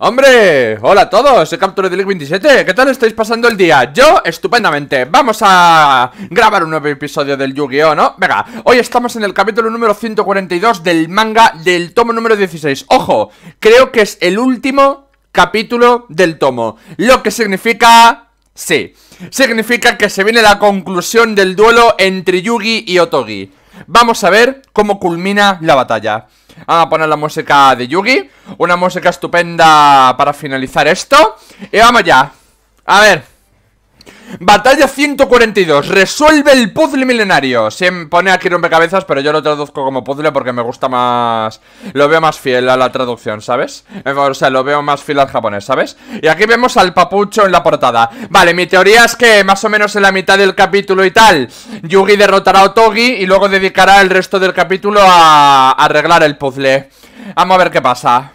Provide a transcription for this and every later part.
¡Hombre! ¡Hola a todos! Soy Capture de 27 ¿Qué tal estáis pasando el día? Yo, estupendamente Vamos a grabar un nuevo episodio del Yu-Gi-Oh! ¿no? Venga, hoy estamos en el capítulo número 142 del manga del tomo número 16 ¡Ojo! Creo que es el último capítulo del tomo Lo que significa... Sí Significa que se viene la conclusión del duelo entre Yugi y Otogi vamos a ver cómo culmina la batalla. Vamos a poner la música de Yugi, una música estupenda para finalizar esto. Y vamos ya. A ver. Batalla 142. Resuelve el puzzle milenario. Se pone aquí rompecabezas, pero yo lo traduzco como puzzle porque me gusta más... Lo veo más fiel a la traducción, ¿sabes? Eh, o sea, lo veo más fiel al japonés, ¿sabes? Y aquí vemos al papucho en la portada. Vale, mi teoría es que más o menos en la mitad del capítulo y tal, Yugi derrotará a Otogi y luego dedicará el resto del capítulo a arreglar el puzzle. Vamos a ver qué pasa.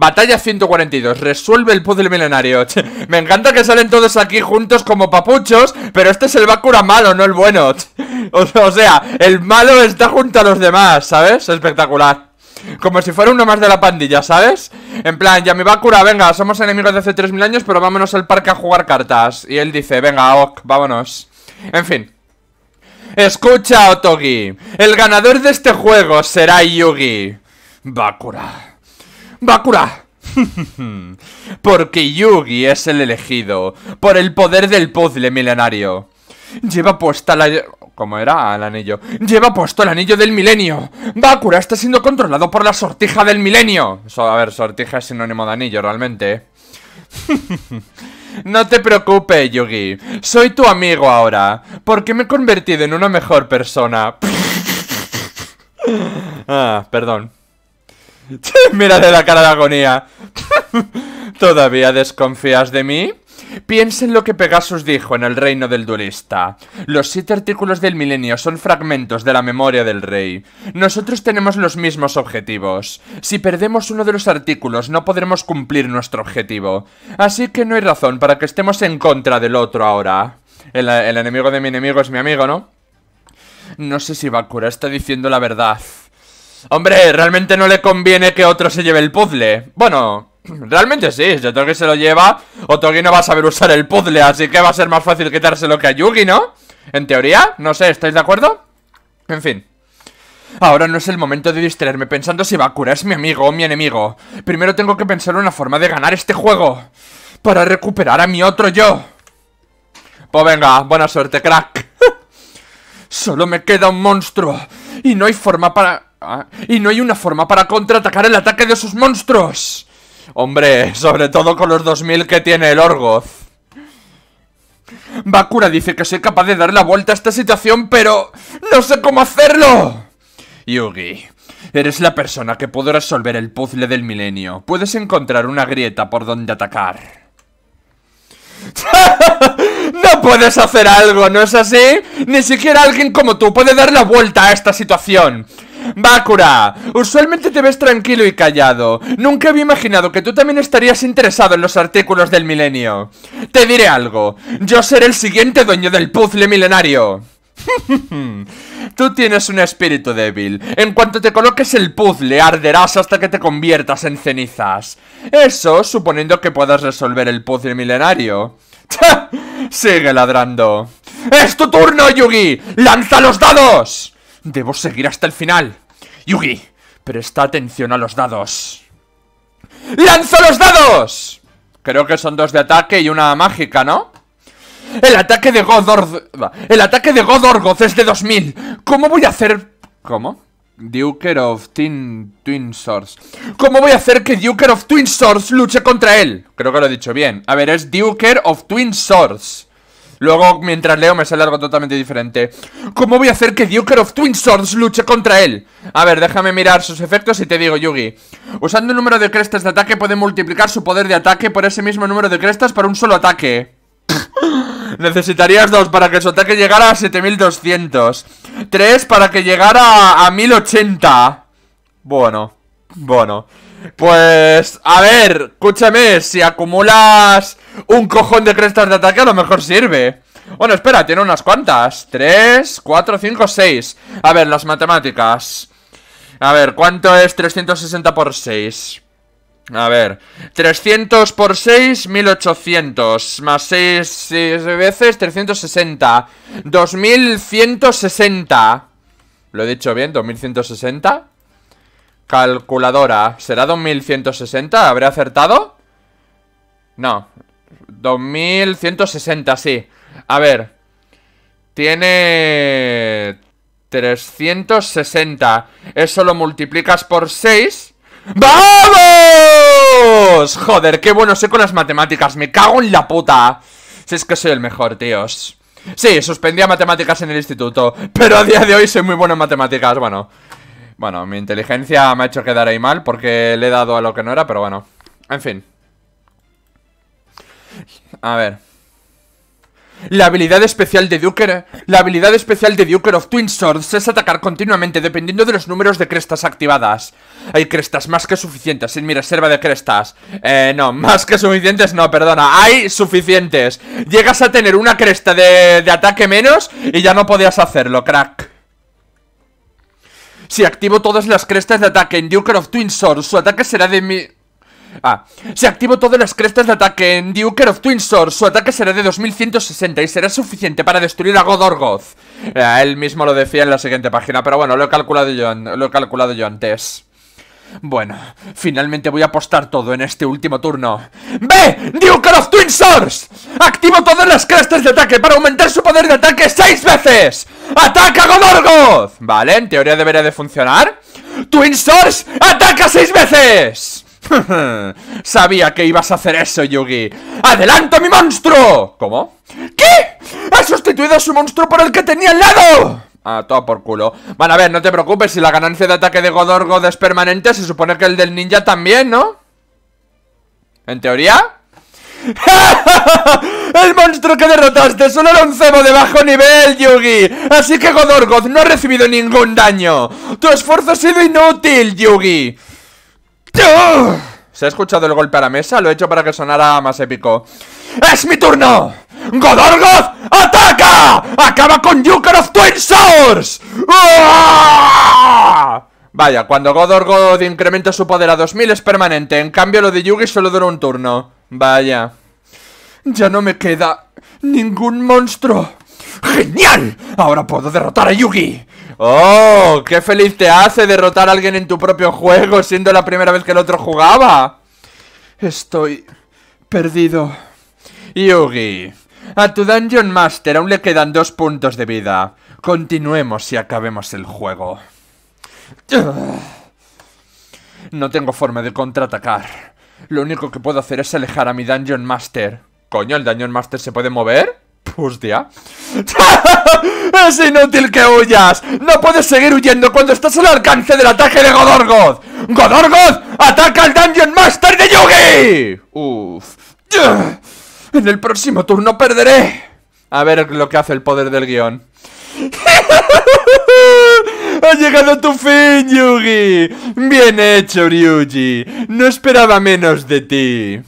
Batalla 142, resuelve el puzzle milenario. Me encanta que salen todos aquí juntos como papuchos, pero este es el Bakura malo, no el bueno. O sea, el malo está junto a los demás, ¿sabes? Espectacular. Como si fuera uno más de la pandilla, ¿sabes? En plan, ya mi Bakura, venga, somos enemigos de hace 3.000 años, pero vámonos al parque a jugar cartas. Y él dice, venga, ok, vámonos. En fin. Escucha, Otogi. El ganador de este juego será Yugi. Bakura. ¡Bakura! Porque Yugi es el elegido, por el poder del puzzle milenario. Lleva puesta la... ¿Cómo era? El anillo. Lleva puesto el anillo del milenio. Bakura está siendo controlado por la sortija del milenio. a ver, sortija es sinónimo de anillo, realmente. no te preocupes, Yugi. Soy tu amigo ahora. Porque me he convertido en una mejor persona. ah, perdón. Mira de la cara de agonía. ¿Todavía desconfías de mí? Piensa en lo que Pegasus dijo en el reino del duelista. Los siete artículos del milenio son fragmentos de la memoria del rey. Nosotros tenemos los mismos objetivos. Si perdemos uno de los artículos no podremos cumplir nuestro objetivo. Así que no hay razón para que estemos en contra del otro ahora. El, el enemigo de mi enemigo es mi amigo, ¿no? No sé si Bakura está diciendo la verdad. Hombre, realmente no le conviene que otro se lleve el puzzle. Bueno, realmente sí, si que se lo lleva, que no va a saber usar el puzzle, así que va a ser más fácil quitárselo que a Yugi, ¿no? En teoría, no sé, ¿estáis de acuerdo? En fin. Ahora no es el momento de distraerme pensando si Bakura es mi amigo o mi enemigo. Primero tengo que pensar una forma de ganar este juego. Para recuperar a mi otro yo. Pues venga, buena suerte, crack. Solo me queda un monstruo. Y no hay forma para... Ah. y no hay una forma para contraatacar el ataque de sus monstruos. Hombre, sobre todo con los 2000 que tiene el Orgoz. Bakura dice que soy capaz de dar la vuelta a esta situación, pero no sé cómo hacerlo. Yugi, eres la persona que pudo resolver el puzzle del milenio. Puedes encontrar una grieta por donde atacar. no puedes hacer algo, ¿no es así? Ni siquiera alguien como tú puede dar la vuelta a esta situación. Bakura, usualmente te ves tranquilo y callado. Nunca había imaginado que tú también estarías interesado en los artículos del milenio. Te diré algo, yo seré el siguiente dueño del puzzle milenario. Tú tienes un espíritu débil. En cuanto te coloques el puzzle, arderás hasta que te conviertas en cenizas. Eso suponiendo que puedas resolver el puzzle milenario. ¡Sigue ladrando! ¡Es tu turno, Yugi! ¡Lanza los dados! Debo seguir hasta el final. Yugi, presta atención a los dados. ¡Lanzo los dados! Creo que son dos de ataque y una mágica, ¿no? El ataque de Godorg... El ataque de Godorgoth es de 2000. ¿Cómo voy a hacer...? ¿Cómo? Duker of Twin, Twin Swords. ¿Cómo voy a hacer que Duker of Twin Swords luche contra él? Creo que lo he dicho bien. A ver, es Duker of Twin Swords. Luego, mientras leo, me sale algo totalmente diferente. ¿Cómo voy a hacer que Joker of Twin Swords luche contra él? A ver, déjame mirar sus efectos y te digo, Yugi. Usando el número de crestas de ataque, puede multiplicar su poder de ataque por ese mismo número de crestas para un solo ataque. Necesitarías dos para que su ataque llegara a 7200. Tres para que llegara a 1080. Bueno. Bueno, pues a ver, escúchame, si acumulas un cojón de crestas de ataque a lo mejor sirve Bueno, espera, tiene unas cuantas 3, 4, 5, 6 A ver, las matemáticas A ver, ¿cuánto es 360 por 6? A ver, 300 por 6, 1800 Más 6, 6 veces, 360 2160 ¿Lo he dicho bien? ¿2160? Calculadora. ¿Será 2160? ¿Habré acertado? No. 2160, sí. A ver. Tiene... 360. Eso lo multiplicas por 6. ¡Vamos! Joder, qué bueno soy con las matemáticas. Me cago en la puta. Si es que soy el mejor, tíos. Sí, suspendía matemáticas en el instituto. Pero a día de hoy soy muy bueno en matemáticas. Bueno, bueno, mi inteligencia me ha hecho quedar ahí mal porque le he dado a lo que no era, pero bueno. En fin. A ver. La habilidad especial de Duker... La habilidad especial de Duker of Twin Swords es atacar continuamente dependiendo de los números de crestas activadas. Hay crestas más que suficientes en mi reserva de crestas. Eh, no, más que suficientes no, perdona. Hay suficientes. Llegas a tener una cresta de, de ataque menos y ya no podías hacerlo, crack. Si activo todas las crestas de ataque en Duker of Twin su ataque será de mi... Ah, si activo todas las crestas de ataque en Duker of Twin su ataque será de 2160 y será suficiente para destruir a Godorgoth. Eh, él mismo lo decía en la siguiente página, pero bueno, lo he calculado yo, lo he calculado yo antes. Bueno, finalmente voy a apostar todo en este último turno. ¡Ve! ¡Duke of Twin Swords! ¡Activo todas las crestas de ataque para aumentar su poder de ataque seis veces! ¡Ataca Godorgoth! Vale, en teoría debería de funcionar. ¡Twin Swords ataca seis veces! Sabía que ibas a hacer eso, Yugi. ¡Adelanta mi monstruo! ¿Cómo? ¿Qué? ¡Ha sustituido a su monstruo por el que tenía al lado! Ah, todo por culo. Van a ver, no te preocupes, si la ganancia de ataque de God es permanente, se supone que el del ninja también, ¿no? ¿En teoría? ¡El monstruo que derrotaste solo era un cebo de bajo nivel, Yugi! Así que Godorgoth no ha recibido ningún daño. ¡Tu esfuerzo ha sido inútil, Yugi! ¿Se ha escuchado el golpe a la mesa? Lo he hecho para que sonara más épico. ¡Es mi turno! ¡Godorgoth, ataca! ¡Acaba con Yuker of Twin Source! Vaya, cuando Godorgoth incrementa su poder a 2000 es permanente. En cambio, lo de Yugi solo dura un turno. Vaya. Ya no me queda ningún monstruo. ¡Genial! Ahora puedo derrotar a Yugi. ¡Oh! ¡Qué feliz te hace derrotar a alguien en tu propio juego, siendo la primera vez que el otro jugaba! Estoy... perdido. Yugi, a tu Dungeon Master aún le quedan dos puntos de vida. Continuemos y acabemos el juego. No tengo forma de contraatacar. Lo único que puedo hacer es alejar a mi Dungeon Master. Coño, ¿el Dungeon Master se puede mover? Hostia. ¡Es inútil que huyas! ¡No puedes seguir huyendo cuando estás al alcance del ataque de Godorgoth! ¡Godorgoth! ¡Ataca al Dungeon Master de Yugi! Uf. En el próximo turno perderé. A ver lo que hace el poder del guión. ¡Ha llegado tu fin, Yugi! ¡Bien hecho, Ryuji! No esperaba menos de ti.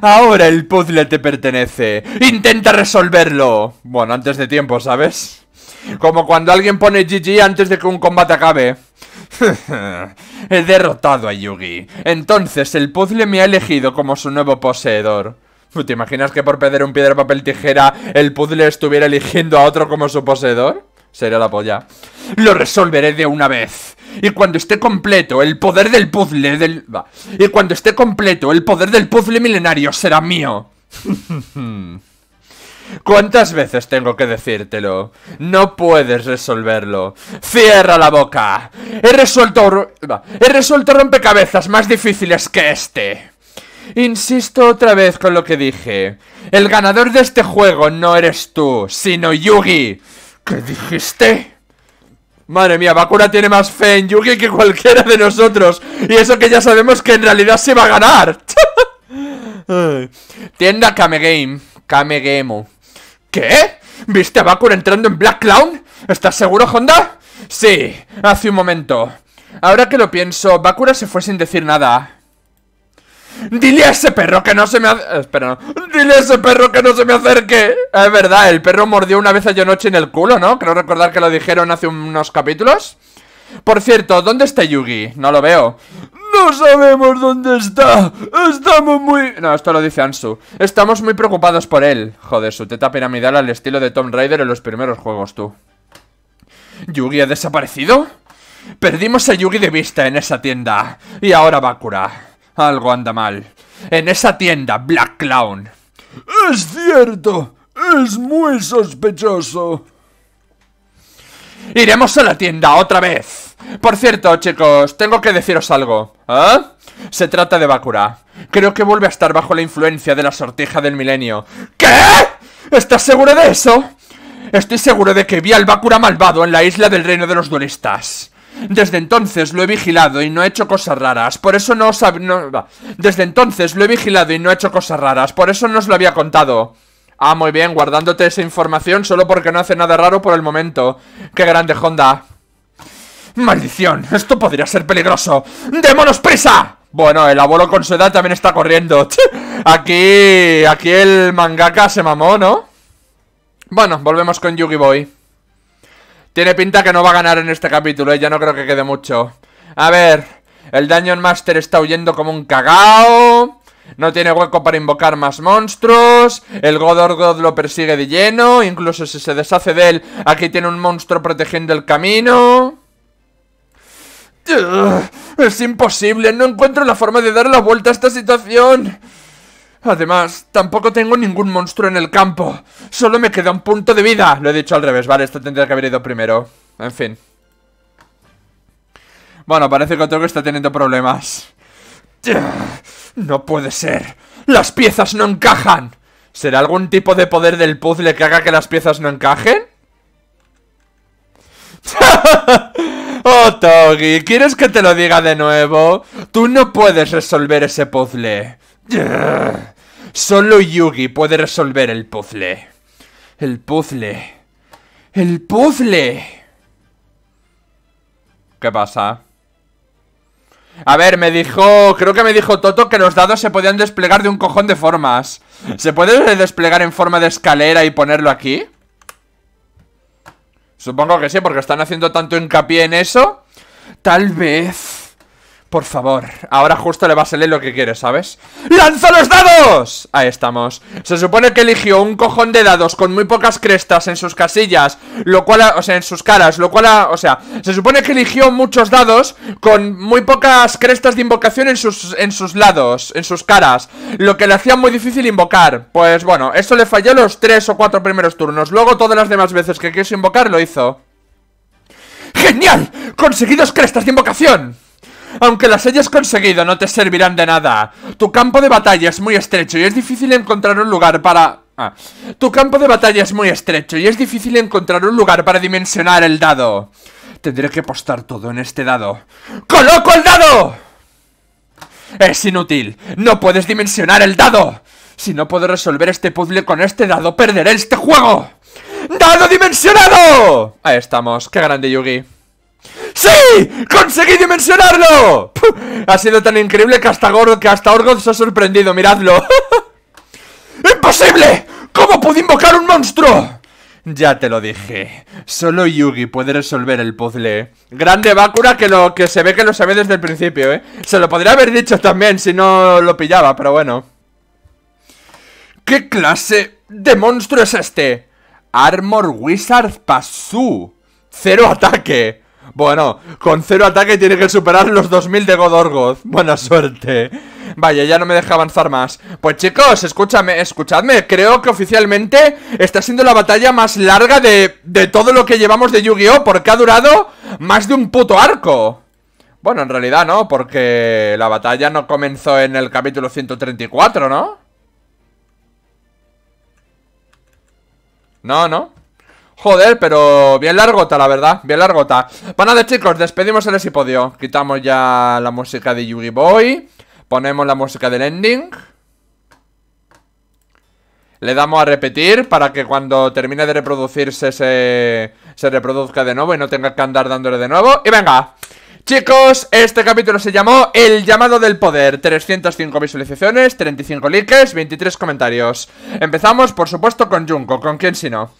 Ahora el puzzle te pertenece. Intenta resolverlo. Bueno, antes de tiempo, ¿sabes? Como cuando alguien pone GG antes de que un combate acabe. He derrotado a Yugi. Entonces el puzzle me ha elegido como su nuevo poseedor. ¿Te imaginas que por perder un piedra, papel, tijera el puzzle estuviera eligiendo a otro como su poseedor? Sería la polla. Lo resolveré de una vez. Y cuando esté completo, el poder del puzzle del... Va. Y cuando esté completo, el poder del puzzle milenario será mío. ¿Cuántas veces tengo que decírtelo? No puedes resolverlo. ¡Cierra la boca! He resuelto... Va. He resuelto rompecabezas más difíciles que este. Insisto otra vez con lo que dije. El ganador de este juego no eres tú, sino Yugi. ¿Qué dijiste? Madre mía, Bakura tiene más fe en Yugi que cualquiera de nosotros. Y eso que ya sabemos que en realidad se va a ganar. Tienda KameGame Game. ¿Qué? ¿Viste a Bakura entrando en Black Clown? ¿Estás seguro, Honda? Sí, hace un momento. Ahora que lo pienso, Bakura se fue sin decir nada. Dile a ese perro que no se me Espera, no. Dile a ese perro que no se me acerque. Ah, es verdad, el perro mordió una vez a Yonochi en el culo, ¿no? Creo recordar que lo dijeron hace unos capítulos. Por cierto, ¿dónde está Yugi? No lo veo. No sabemos dónde está. Estamos muy... No, esto lo dice Ansu. Estamos muy preocupados por él. Joder, su teta piramidal al estilo de Tomb Raider en los primeros juegos, tú. ¿Yugi ha desaparecido? Perdimos a Yugi de vista en esa tienda. Y ahora Bakura. Algo anda mal. En esa tienda, Black Clown. Es cierto. Es muy sospechoso. Iremos a la tienda otra vez. Por cierto, chicos, tengo que deciros algo. ¿Eh? Se trata de Bakura. Creo que vuelve a estar bajo la influencia de la sortija del milenio. ¿Qué? ¿Estás seguro de eso? Estoy seguro de que vi al Bakura malvado en la isla del reino de los duelistas. Desde entonces lo he vigilado y no he hecho cosas raras. Por eso no os Desde entonces lo he vigilado y no he hecho cosas raras. Por eso no os lo había contado. Ah, muy bien, guardándote esa información solo porque no hace nada raro por el momento. ¡Qué grande Honda! ¡Maldición! ¡Esto podría ser peligroso! ¡Démonos prisa! Bueno, el abuelo con su edad también está corriendo. Aquí... Aquí el mangaka se mamó, ¿no? Bueno, volvemos con Yugi Boy. Tiene pinta que no va a ganar en este capítulo, y ¿eh? ya no creo que quede mucho. A ver, el Dungeon Master está huyendo como un cagao. No tiene hueco para invocar más monstruos. El Godor God lo persigue de lleno. Incluso si se deshace de él, aquí tiene un monstruo protegiendo el camino. Es imposible, no encuentro la forma de dar la vuelta a esta situación. Además, tampoco tengo ningún monstruo en el campo. Solo me queda un punto de vida. Lo he dicho al revés, vale, esto tendría que haber ido primero. En fin. Bueno, parece que Otogi está teniendo problemas. No puede ser. Las piezas no encajan. ¿Será algún tipo de poder del puzzle que haga que las piezas no encajen? oh, Togi, ¿quieres que te lo diga de nuevo? Tú no puedes resolver ese puzzle. Solo Yugi puede resolver el puzzle. El puzzle. El puzzle. ¿Qué pasa? A ver, me dijo... Creo que me dijo Toto que los dados se podían desplegar de un cojón de formas. ¿Se puede desplegar en forma de escalera y ponerlo aquí? Supongo que sí, porque están haciendo tanto hincapié en eso. Tal vez... Por favor, ahora justo le va a salir lo que quiere, ¿sabes? ¡Lanza los dados! Ahí estamos Se supone que eligió un cojón de dados con muy pocas crestas en sus casillas Lo cual, o sea, en sus caras Lo cual, o sea, se supone que eligió muchos dados Con muy pocas crestas de invocación en sus, en sus lados En sus caras Lo que le hacía muy difícil invocar Pues bueno, eso le falló los tres o cuatro primeros turnos Luego todas las demás veces que quiso invocar lo hizo ¡Genial! ¡Conseguidos crestas de invocación! Aunque las hayas conseguido, no te servirán de nada. Tu campo de batalla es muy estrecho y es difícil encontrar un lugar para... Ah. Tu campo de batalla es muy estrecho y es difícil encontrar un lugar para dimensionar el dado. Tendré que apostar todo en este dado. ¡Coloco el dado! Es inútil. No puedes dimensionar el dado. Si no puedo resolver este puzzle con este dado, perderé este juego. ¡Dado dimensionado! Ahí estamos. Qué grande, Yugi. ¡Sí! ¡Conseguí dimensionarlo! ha sido tan increíble que hasta, Gordo, que hasta Orgoth se ha sorprendido, miradlo. ¡Imposible! ¿Cómo pude invocar un monstruo? Ya te lo dije. Solo Yugi puede resolver el puzzle. Grande Bakura que lo que se ve que lo sabe desde el principio, ¿eh? Se lo podría haber dicho también si no lo pillaba, pero bueno. ¿Qué clase de monstruo es este? Armor Wizard Pasu. Cero ataque. Bueno, con cero ataque tiene que superar los 2000 de Godorgoth. Buena suerte. Vaya, ya no me deja avanzar más. Pues chicos, escúchame, escuchadme. Creo que oficialmente está siendo la batalla más larga de, de todo lo que llevamos de Yu-Gi-Oh! Porque ha durado más de un puto arco. Bueno, en realidad no, porque la batalla no comenzó en el capítulo 134, ¿no? No, no. Joder, pero bien largota, la verdad Bien largota Bueno, de chicos, despedimos el episodio Quitamos ya la música de Yugi Boy Ponemos la música del ending Le damos a repetir Para que cuando termine de reproducirse Se, se reproduzca de nuevo Y no tenga que andar dándole de nuevo Y venga Chicos, este capítulo se llamó El llamado del poder 305 visualizaciones, 35 likes, 23 comentarios Empezamos, por supuesto, con Junko, ¿con quién si no?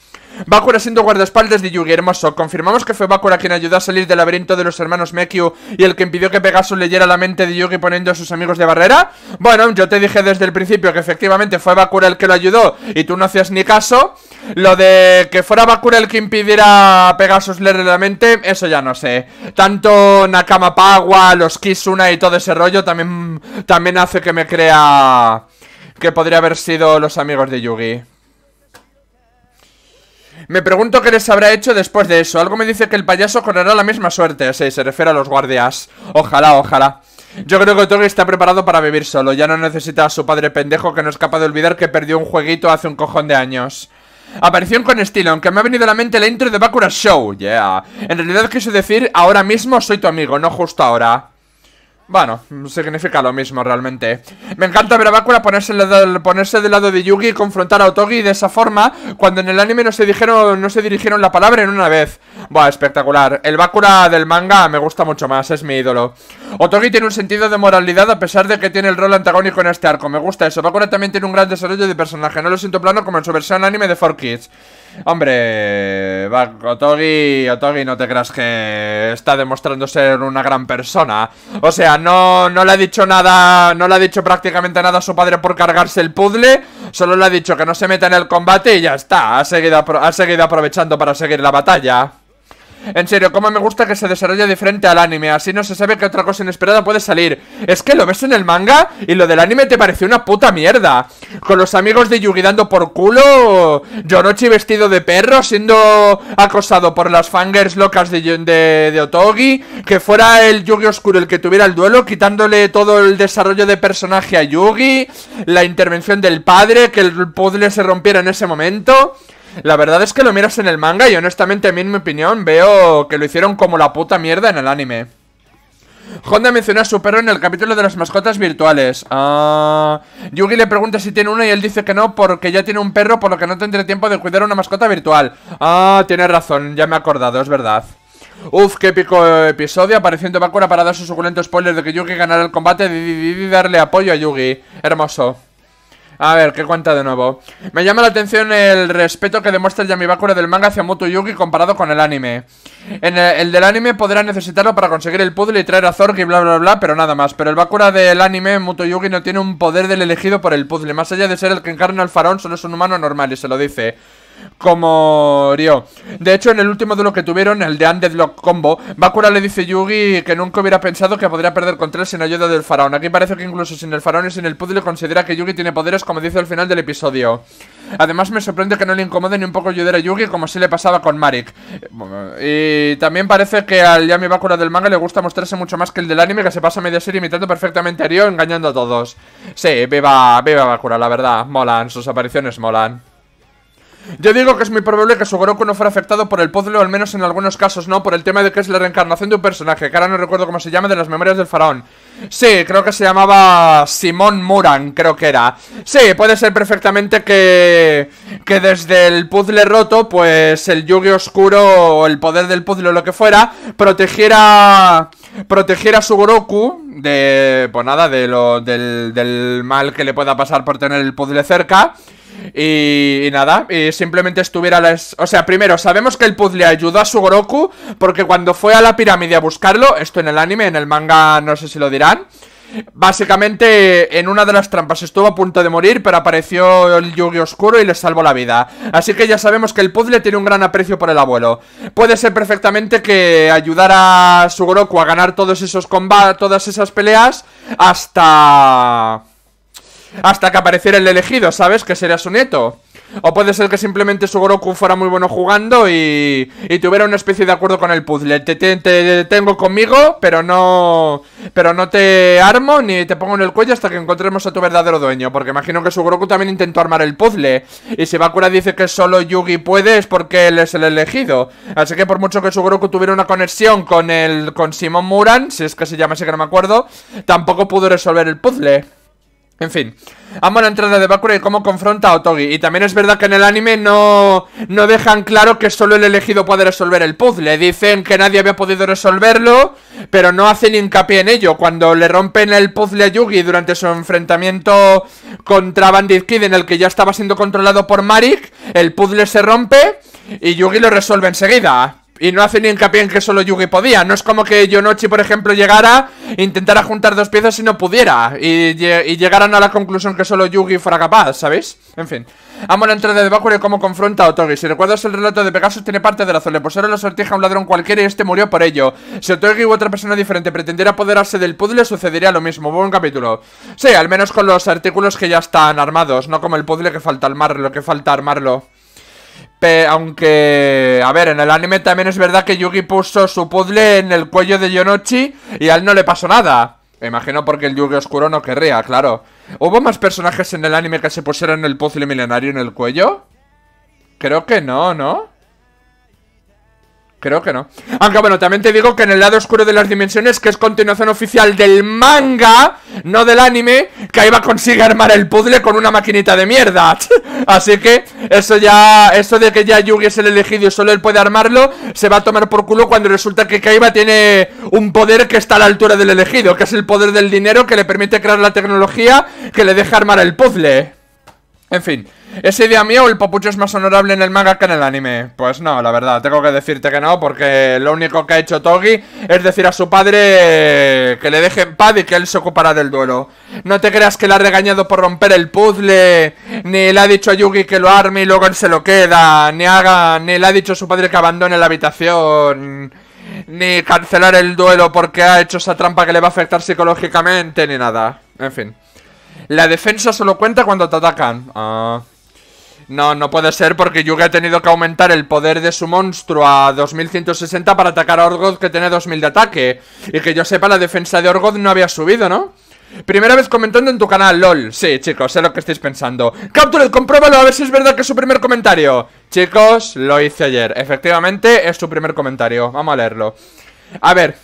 Bakura siendo guardaespaldas de Yugi, hermoso. Confirmamos que fue Bakura quien ayudó a salir del laberinto de los hermanos Mekyu y el que impidió que Pegasus leyera la mente de Yugi poniendo a sus amigos de barrera. Bueno, yo te dije desde el principio que efectivamente fue Bakura el que lo ayudó y tú no hacías ni caso. Lo de que fuera Bakura el que impidiera a Pegasus leerle la mente, eso ya no sé. Tanto Nakama Pagua, los Kisuna y todo ese rollo también, también hace que me crea que podría haber sido los amigos de Yugi. Me pregunto qué les habrá hecho después de eso. Algo me dice que el payaso correrá la misma suerte. Sí, se refiere a los guardias. Ojalá, ojalá. Yo creo que Togi está preparado para vivir solo. Ya no necesita a su padre pendejo que no es capaz de olvidar que perdió un jueguito hace un cojón de años. Aparición con estilo, aunque me ha venido a la mente la intro de Bakura Show. Yeah. En realidad quise decir, ahora mismo soy tu amigo, no justo ahora. Bueno, significa lo mismo realmente ¿eh? Me encanta ver a Bakura ponerse, del lado de Yugi y confrontar a Otogi de esa forma Cuando en el anime no se dijeron, no se dirigieron la palabra en una vez Buah, espectacular El Bakura del manga me gusta mucho más, es mi ídolo Otogi tiene un sentido de moralidad a pesar de que tiene el rol antagónico en este arco Me gusta eso, Bakura también tiene un gran desarrollo de personaje No lo siento plano como en su versión anime de 4Kids Hombre, Otogi, Otogi, no te creas que está demostrando ser una gran persona O sea, no, no le ha dicho nada, no le ha dicho prácticamente nada a su padre por cargarse el puzzle. Solo le ha dicho que no se meta en el combate y ya está. Ha seguido, ha seguido aprovechando para seguir la batalla. En serio, como me gusta que se desarrolle diferente al anime Así no se sabe que otra cosa inesperada puede salir Es que lo ves en el manga y lo del anime te pareció una puta mierda Con los amigos de Yugi dando por culo Yorochi vestido de perro siendo acosado por las fangers locas de, de, de Otogi Que fuera el Yugi oscuro el que tuviera el duelo Quitándole todo el desarrollo de personaje a Yugi La intervención del padre, que el puzzle se rompiera en ese momento la verdad es que lo miras en el manga y honestamente a mí en mi opinión veo que lo hicieron como la puta mierda en el anime. Honda menciona a su perro en el capítulo de las mascotas virtuales. Ah, Yugi le pregunta si tiene una y él dice que no porque ya tiene un perro por lo que no tendré tiempo de cuidar una mascota virtual. Ah, tiene razón, ya me he acordado, es verdad. Uf, qué épico episodio, apareciendo Bakura para dar su suculento spoiler de que Yugi ganará el combate y darle apoyo a Yugi. Hermoso. A ver, ¿qué cuenta de nuevo? Me llama la atención el respeto que demuestra el Yamibakura del manga hacia Mutu Yugi comparado con el anime. En el, del anime podrá necesitarlo para conseguir el puzzle y traer a Zorg y bla bla bla, pero nada más. Pero el Bakura del anime, Mutu Yugi, no tiene un poder del elegido por el puzzle. Más allá de ser el que encarna al faraón, solo es un humano normal y se lo dice como Ryo. De hecho, en el último duelo que tuvieron, el de Undeadlock Combo, Bakura le dice a Yugi que nunca hubiera pensado que podría perder contra él sin ayuda del faraón. Aquí parece que incluso sin el faraón y sin el puzzle considera que Yugi tiene poderes, como dice al final del episodio. Además, me sorprende que no le incomode ni un poco ayudar a Yugi, como si le pasaba con Marik. Y también parece que al Yami Bakura del manga le gusta mostrarse mucho más que el del anime, que se pasa media serie imitando perfectamente a Ryo, engañando a todos. Sí, beba viva Bakura, la verdad. Molan, sus apariciones molan. Yo digo que es muy probable que su goroku no fuera afectado por el puzzle, o al menos en algunos casos no, por el tema de que es la reencarnación de un personaje, que ahora no recuerdo cómo se llama, de las memorias del faraón. Sí, creo que se llamaba Simón Muran, creo que era. Sí, puede ser perfectamente que, que desde el puzzle roto, pues el Yugi Oscuro o el poder del puzzle o lo que fuera, protegiera, protegiera a Sugoroku de, pues nada, de lo, del, del mal que le pueda pasar por tener el puzzle cerca. Y, nada, y simplemente estuviera las... O sea, primero, sabemos que el puzzle ayudó a Goroku, porque cuando fue a la pirámide a buscarlo, esto en el anime, en el manga no sé si lo dirán, Básicamente, en una de las trampas estuvo a punto de morir, pero apareció el Yugi Oscuro y le salvó la vida. Así que ya sabemos que el puzzle tiene un gran aprecio por el abuelo. Puede ser perfectamente que ayudara a Sugoroku a ganar todos esos combates, todas esas peleas, hasta hasta que apareciera el elegido, ¿sabes? Que sería su nieto. O puede ser que simplemente su fuera muy bueno jugando y, y tuviera una especie de acuerdo con el puzzle. Te, tengo conmigo, pero no pero no te armo ni te pongo en el cuello hasta que encontremos a tu verdadero dueño. Porque imagino que su también intentó armar el puzzle. Y si Bakura dice que solo Yugi puede es porque él es el elegido. Así que por mucho que su tuviera una conexión con el con Simon Muran, si es que se llama, así que no me acuerdo, tampoco pudo resolver el puzzle. En fin, amo la entrada de Bakura y cómo confronta a Otogi. Y también es verdad que en el anime no, no dejan claro que solo el elegido puede resolver el puzzle. Dicen que nadie había podido resolverlo, pero no hacen hincapié en ello. Cuando le rompen el puzzle a Yugi durante su enfrentamiento contra Bandit Kid, en el que ya estaba siendo controlado por Marik, el puzzle se rompe y Yugi lo resuelve enseguida. Y no hace ni hincapié en que solo Yugi podía. No es como que Yonochi, por ejemplo, llegara, intentara juntar dos piezas y no pudiera. Y, y llegaran a la conclusión que solo Yugi fuera capaz, ¿sabéis? En fin. Amo la entrada de y cómo confronta a Otogi. Si recuerdas el relato de Pegasus, tiene parte de razón. Le pusieron la sortija a un ladrón cualquiera y este murió por ello. Si Otogi u otra persona diferente pretendiera apoderarse del puzzle, sucedería lo mismo. Buen capítulo. Sí, al menos con los artículos que ya están armados, no como el puzzle que falta armarlo, que falta armarlo aunque, a ver, en el anime también es verdad que Yugi puso su puzzle en el cuello de Yonochi y a él no le pasó nada. Imagino porque el Yugi oscuro no querría, claro. ¿Hubo más personajes en el anime que se pusieron el puzzle milenario en el cuello? Creo que no, ¿no? Creo que no. Aunque bueno, también te digo que en el lado oscuro de las dimensiones, que es continuación oficial del manga, no del anime, Kaiba consigue armar el puzzle con una maquinita de mierda. Así que eso ya, eso de que ya Yugi es el elegido y solo él puede armarlo, se va a tomar por culo cuando resulta que Kaiba tiene un poder que está a la altura del elegido, que es el poder del dinero que le permite crear la tecnología que le deja armar el puzzle. En fin. ¿Es idea mía el papucho es más honorable en el manga que en el anime? Pues no, la verdad, tengo que decirte que no, porque lo único que ha hecho Togi es decir a su padre que le deje en paz y que él se ocupará del duelo. No te creas que le ha regañado por romper el puzzle, ni le ha dicho a Yugi que lo arme y luego él se lo queda, ni haga, ni le ha dicho a su padre que abandone la habitación ni cancelar el duelo porque ha hecho esa trampa que le va a afectar psicológicamente, ni nada. En fin. La defensa solo cuenta cuando te atacan. Ah. No, no puede ser porque Yuga ha tenido que aumentar el poder de su monstruo a 2160 para atacar a Orgoth que tiene 2000 de ataque. Y que yo sepa, la defensa de Orgoth no había subido, ¿no? Primera vez comentando en tu canal, LOL Sí, chicos, sé lo que estáis pensando ¡Capture! compruébalo, a ver si es verdad que es su primer comentario Chicos, lo hice ayer Efectivamente, es su primer comentario Vamos a leerlo A ver,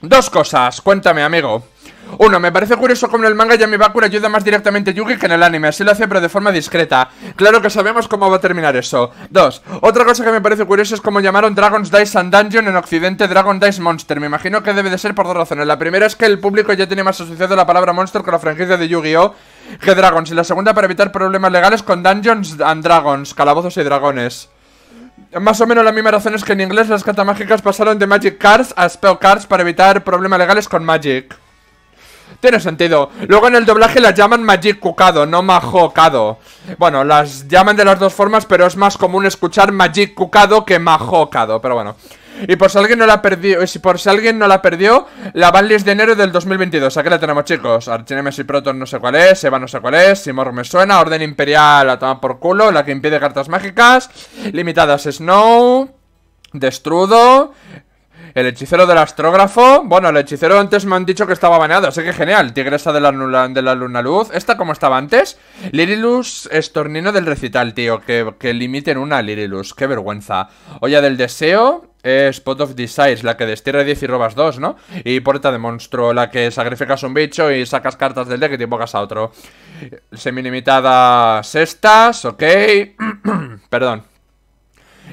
dos cosas, cuéntame, amigo uno, Me parece curioso cómo en el manga Yamibakura ayuda más directamente a Yugi que en el anime. Así lo hace, pero de forma discreta. Claro que sabemos cómo va a terminar eso. Dos, Otra cosa que me parece curioso es cómo llamaron Dragon's Dice and Dungeon en Occidente Dragon Dice Monster. Me imagino que debe de ser por dos razones. La primera es que el público ya tiene más asociado la palabra Monster con la franquicia de Yu-Gi-Oh! que Dragons. Y la segunda para evitar problemas legales con Dungeons and Dragons, calabozos y dragones. Más o menos la misma razón es que en inglés las cartas mágicas pasaron de Magic Cards a Spell Cards para evitar problemas legales con Magic. Tiene sentido. Luego en el doblaje las llaman Magic Cucado, no Majocado. Bueno, las llaman de las dos formas, pero es más común escuchar Magic Cucado que Majocado, pero bueno. Y por si alguien no la perdió, si por si alguien no la perdió, la de enero del 2022. Aquí la tenemos, chicos. Archinemes y Proton no sé cuál es, Eva no sé cuál es, Simor me suena, Orden Imperial a tomar por culo, la que impide cartas mágicas, limitadas Snow, Destrudo, el hechicero del astrógrafo. Bueno, el hechicero antes me han dicho que estaba baneado, así que genial. Tigresa de la, luna, de la luna luz. Esta como estaba antes. Lirilus estornino del recital, tío. Que, limiten una Lirilus. Qué vergüenza. Olla del deseo. Spot of Desires, la que destierra 10 y robas 2, ¿no? Y Puerta de Monstruo, la que sacrificas un bicho y sacas cartas del deck y te invocas a otro. Semi-limitadas estas, ok. Perdón,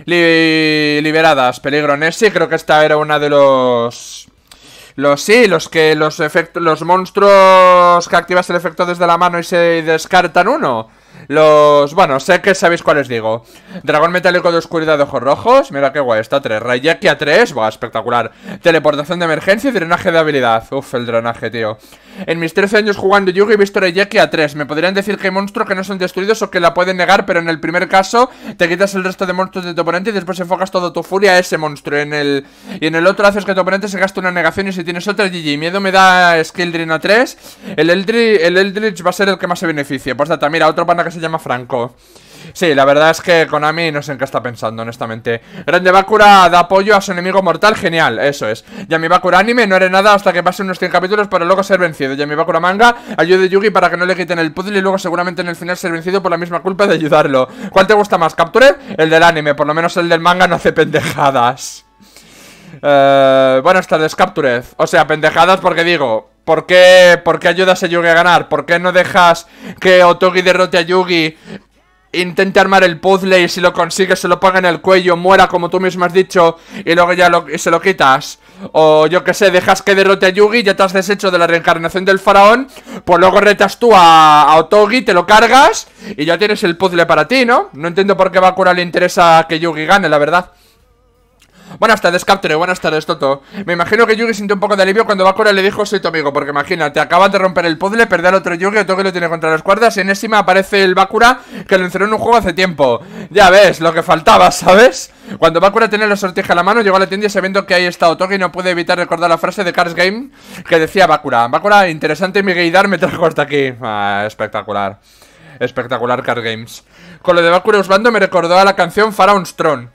liberadas, peligro Nessie creo que esta era una de los... Los sí, los que los efectos, los monstruos que activas el efecto desde la mano y se descartan uno. Los... Bueno, sé que sabéis cuáles digo. Dragón metálico de oscuridad de ojos rojos. Mira qué guay, está 3. Rayeki a 3. Buah, espectacular. Teleportación de emergencia y drenaje de habilidad. Uf, el drenaje, tío. En mis 13 años jugando Yu-Gi-Oh! he visto Rayeki a 3. Me podrían decir que hay monstruos que no son destruidos o que la pueden negar, pero en el primer caso te quitas el resto de monstruos de tu oponente y después enfocas toda tu furia a ese monstruo. En el... Y en el otro haces que tu oponente se gaste una negación y si tienes otra, GG. Miedo me da Skildrin a 3. El, el Eldritch va a ser el que más se beneficia. Pues data, mira, otro van que se llama Franco. Sí, la verdad es que Konami no sé en qué está pensando, honestamente. Grande Bakura da apoyo a su enemigo mortal, genial, eso es. Yami Bakura anime no haré nada hasta que pase unos 100 capítulos para luego ser vencido. Yami Bakura manga ayude a Yugi para que no le quiten el puzzle y luego seguramente en el final ser vencido por la misma culpa de ayudarlo. ¿Cuál te gusta más, Capture? El del anime, por lo menos el del manga no hace pendejadas. Bueno, eh, buenas tardes, O sea, pendejadas porque digo, ¿Por qué, ayudas a Yugi a ganar? ¿Por qué no dejas que Otogi derrote a Yugi? Intente armar el puzzle y si lo consigue se lo paga en el cuello, muera como tú mismo has dicho y luego ya se lo quitas. O yo que sé, dejas que derrote a Yugi, ya te has deshecho de la reencarnación del faraón, pues luego retas tú a, Otogi, te lo cargas y ya tienes el puzzle para ti, ¿no? No entiendo por qué a Bakura le interesa que Yugi gane, la verdad. Buenas tardes, Capture, buenas tardes, Toto Me imagino que Yugi sintió un poco de alivio cuando Bakura le dijo soy tu amigo Porque imagínate, acaban de romper el puzzle, perder al otro Yugi, otro que lo tiene contra las cuerdas Y en encima aparece el Bakura que lo encerró en un juego hace tiempo Ya ves, lo que faltaba, ¿sabes? Cuando Bakura tenía la sortija en la mano, llegó a la tienda y sabiendo que ahí está Otogi no pude evitar recordar la frase de Cars Game que decía Bakura Bakura, interesante mi darme me trajo hasta aquí ah, espectacular Espectacular Cars Games Con lo de Bakura usando me recordó a la canción Pharaoh's Throne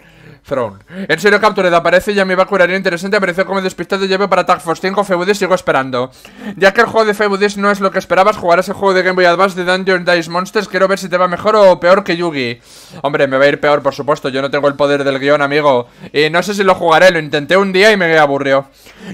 en serio, Captured aparece, ya me va a curar interesante, apareció como despistado, llevo para Tag Force 5, Febudis, sigo esperando. Ya que el juego de Febudis no es lo que esperabas, jugarás el juego de Game Boy Advance de Dungeon Dice Monsters, quiero ver si te va mejor o peor que Yugi. Hombre, me va a ir peor, por supuesto, yo no tengo el poder del guión, amigo. Y no sé si lo jugaré, lo intenté un día y me aburrió.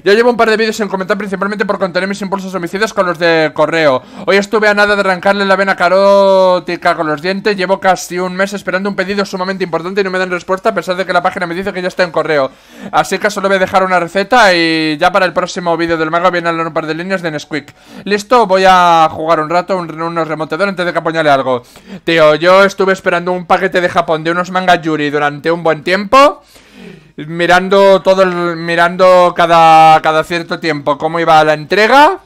Yo llevo un par de vídeos en comentar principalmente por contener mis impulsos homicidas con los de correo. Hoy estuve a nada de arrancarle la vena carótica con los dientes, llevo casi un mes esperando un pedido sumamente importante y no me dan respuesta a pesar de que la me dice que ya está en correo. Así que solo voy a dejar una receta y ya para el próximo vídeo del mago vienen un par de líneas de Nesquik. Listo, voy a jugar un rato, un, unos remontadores antes de que apuñale algo. Tío, yo estuve esperando un paquete de Japón de unos manga yuri durante un buen tiempo mirando todo el, mirando cada, cada cierto tiempo cómo iba la entrega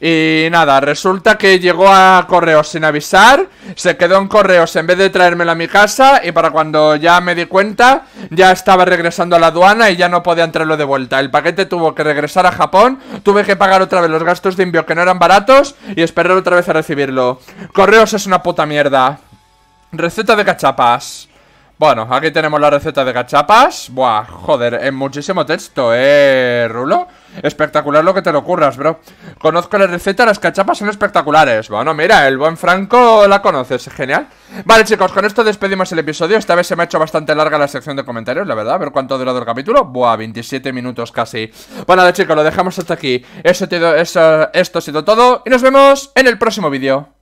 y nada, resulta que llegó a correos sin avisar, se quedó en correos en vez de traérmelo a mi casa y para cuando ya me di cuenta ya estaba regresando a la aduana y ya no podía entrarlo de vuelta. El paquete tuvo que regresar a Japón, tuve que pagar otra vez los gastos de envío que no eran baratos y esperar otra vez a recibirlo. Correos es una puta mierda. Receta de cachapas. Bueno, aquí tenemos la receta de cachapas Buah, joder, en muchísimo texto, eh, Rulo Espectacular lo que te lo ocurras, bro Conozco la receta, las cachapas son espectaculares Bueno, mira, el buen Franco la conoces, genial Vale, chicos, con esto despedimos el episodio Esta vez se me ha hecho bastante larga la sección de comentarios, la verdad A ver cuánto ha durado el capítulo Buah, 27 minutos casi Bueno, chicos, lo dejamos hasta aquí eso, esto ha sido todo Y nos vemos en el próximo vídeo